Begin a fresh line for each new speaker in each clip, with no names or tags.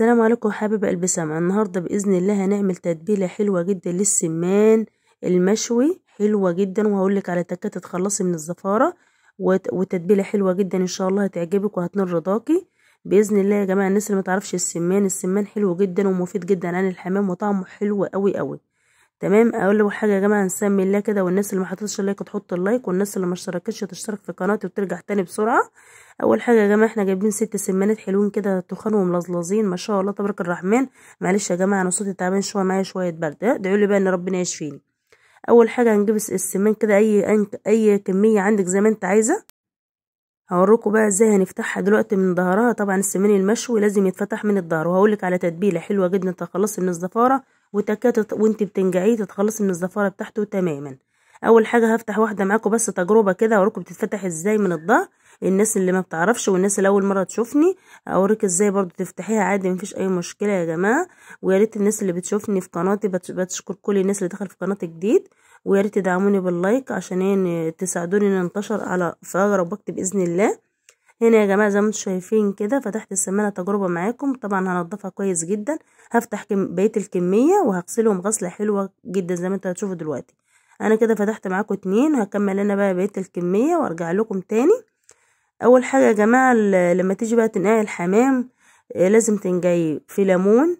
السلام عليكم حبيب قلب النهارده باذن الله هنعمل تتبيله حلوه جدا للسمان المشوي حلوه جدا وهقولك على تكات تخلصي من الزفاره وتتبيله حلوه جدا ان شاء الله هتعجبك وهتنر رضاكي باذن الله يا جماعه الناس اللي متعرفش السمان السمان حلو جدا ومفيد جدا عن الحمام وطعمه حلو قوي قوي تمام اقول له حاجه يا جماعه هنسمي الله كده والناس اللي ما حطتش لايك تحط اللايك والناس اللي ما اشتركتش تشترك في قناتي وترجع تاني بسرعه اول حاجه يا جماعه احنا جايبين ست سمانات حلوين كده تخان وملظلظين ما شاء الله تبارك الرحمن معلش يا جماعه انا صوتي تعبان شويه معايا شويه برد ادعوا لي بقى ان ربنا يشفيني اول حاجه هنجيب السمان كده اي اي كميه عندك زي ما انت عايزه هوريكم بقى ازاي هنفتحها دلوقتي من ظهرها طبعا السمين المشوي لازم يتفتح من الظهر وهقولك على تتبيله حلوه جدا تخلصي من الزفاره وتكاتت وانت بتنجعيه تتخلصي من الزفاره بتاعته تماما اول حاجه هفتح واحده معاكم بس تجربه كده اوريكم بتتفتح ازاي من الظهر الناس اللي ما بتعرفش والناس اللي اول مره تشوفني اوريك ازاي برضو تفتحيها عادي مفيش اي مشكله يا جماعه ويا ريت الناس اللي بتشوفني في قناتي بتشكر كل الناس اللي دخلت في قناتي جديد ويا ريت تدعموني باللايك عشان ايه تساعدوني ننتشر على في اغرب وقت باذن الله هنا يا جماعه زي ما انتم شايفين كده فتحت السمانه تجربه معاكم طبعا هنضفها كويس جدا هفتح كم بقيه الكميه وهغسلهم غسله حلوه جدا زي ما انتم هتشوفوا دلوقتي انا كده فتحت معاكم اتنين هكمل انا بقى بقيه الكميه وارجع لكم تاني اول حاجه يا جماعه لما تيجي بقى تنقعي الحمام آه، لازم تنجي في ليمون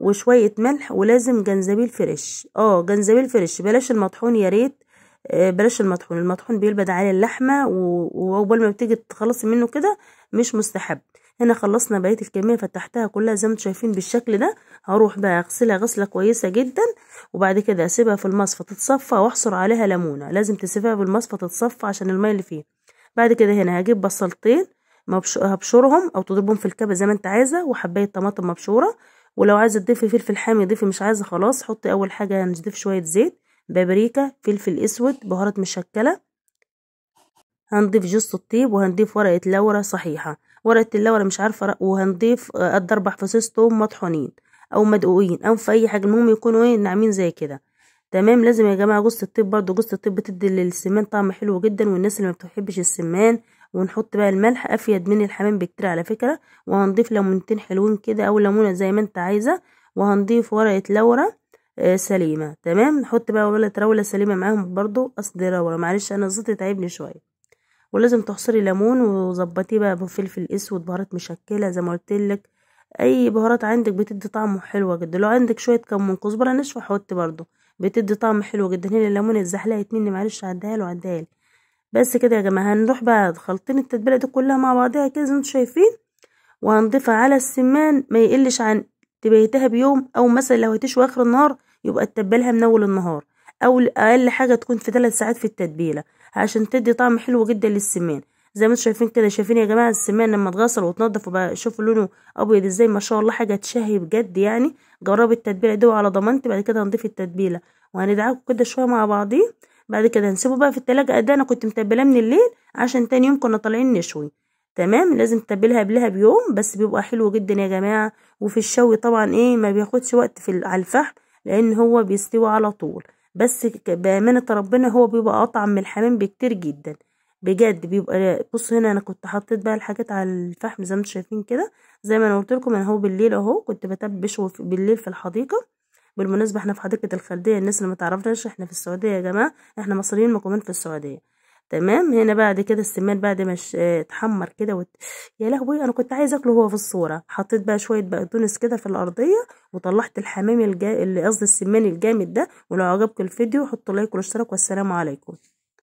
وشوية ملح ولازم جنزبيل فريش اه جنزبيل فريش بلاش المطحون يا ريت آه، بلاش المطحون المطحون بيلبد على اللحمة وأول ما بتيجي تخلصي منه كده مش مستحب هنا خلصنا بقية الكمية فتحتها كلها زي ما انتوا شايفين بالشكل ده هروح بقى اغسلها غسلة كويسة جدا وبعد كده اسيبها في المصفى تتصفى واحصر عليها ليمونة لازم تسيبها في المصفى تتصفى عشان المية اللي فيه بعد كده هنا هجيب بصلتين هبشرهم او تضربهم في الكبة زي ما انت عايزة وحباية طماطم مبشورة ولو عايزه تضيفي فلفل حامي ضيفي مش عايزه خلاص حطي اول حاجه هنضيف شويه زيت بابريكا فلفل اسود بهارات مشكله هنضيف جوز الطيب وهنضيف ورقه لورا صحيحه ورقه اللورا مش عارفه وهنضيف قد آه، اربع فصوص ثوم مطحونين او مدقوقين او في اي حاجه المهم يكونوا ايه ناعمين زي كده تمام لازم يا جماعه جوز الطيب برضو جوز الطيب بتدي للسمان طعم حلو جدا والناس اللي ما بتحبش السمان ونحط بقى الملح افيد من الحمام بكتير على فكره وهنضيف ليمونتين حلوين كده او ليمونه زي ما انت عايزه وهنضيف ورقه لورا آه، سليمه تمام نحط بقى ورقه روله سليمه معاهم برضو قصد روله معلش انا الزيت تعبني شويه ولازم تحصري ليمون وظبطيه بقى بفلفل اسود بهارات مشكله زي ما قلت لك اي بهارات عندك بتدي طعم حلو جدا لو عندك شويه كمون كزبره ناشفه حط برضو بتدي طعم حلو جدا هنا الليمون الزحلقه اتنين معلش عديها له عديها بس كده يا جماعه هنروح بعد خلطين التتبيله دي كلها مع بعضها كده زي ما انتم شايفين وهنضيفها على السمان ما يقلش عن تبيتها بيوم او مثلا لو هتشوي اخر النهار يبقى تتبلها من اول النهار او اقل حاجه تكون في ثلاث ساعات في التتبيله عشان تدي طعم حلو جدا للسمان زي ما انتم شايفين كده شايفين يا جماعه السمان لما اتغسل واتنضف وبقى لونه ابيض ازاي ما شاء الله حاجه تشهي بجد يعني جربي التتبيله دي وعلى ضمانتي بعد كده هنضيف التتبيله وهندعكوا كده شويه مع بعضيه بعد كده نسيبه بقى في التلاجة ده إيه انا كنت متبلاه من الليل عشان تاني يوم كنا طالعين نشوي تمام لازم تتبلها قبلها بيوم بس بيبقى حلو جدا يا جماعه وفي الشوي طبعا ايه ما بياخدش وقت في على الفحم لان هو بيستوي على طول بس بامانه ربنا هو بيبقى اطعم من الحمام بكتير جدا بجد بيبقى بص هنا انا كنت حطيت بقى الحاجات على الفحم زي ما انتم شايفين كده زي ما انا قلت لكم انا هو بالليل اهو كنت بتبش بالليل في الحديقه بالمناسبه احنا في حديقه الخلديه الناس اللي ما تعرفناش احنا في السعوديه يا جماعه احنا مصريين مقيمين في السعوديه تمام هنا بعد كده السمان بعد ما آه، اتحمر كده وت... يا لهوي انا كنت عايز اكله هو في الصوره حطيت بقى شويه بقدونس كده في الارضيه وطلعت الحمام الجا... اللي قصدي السمان الجامد ده ولو عجبك الفيديو حطوا لايك والاشتراك والسلام عليكم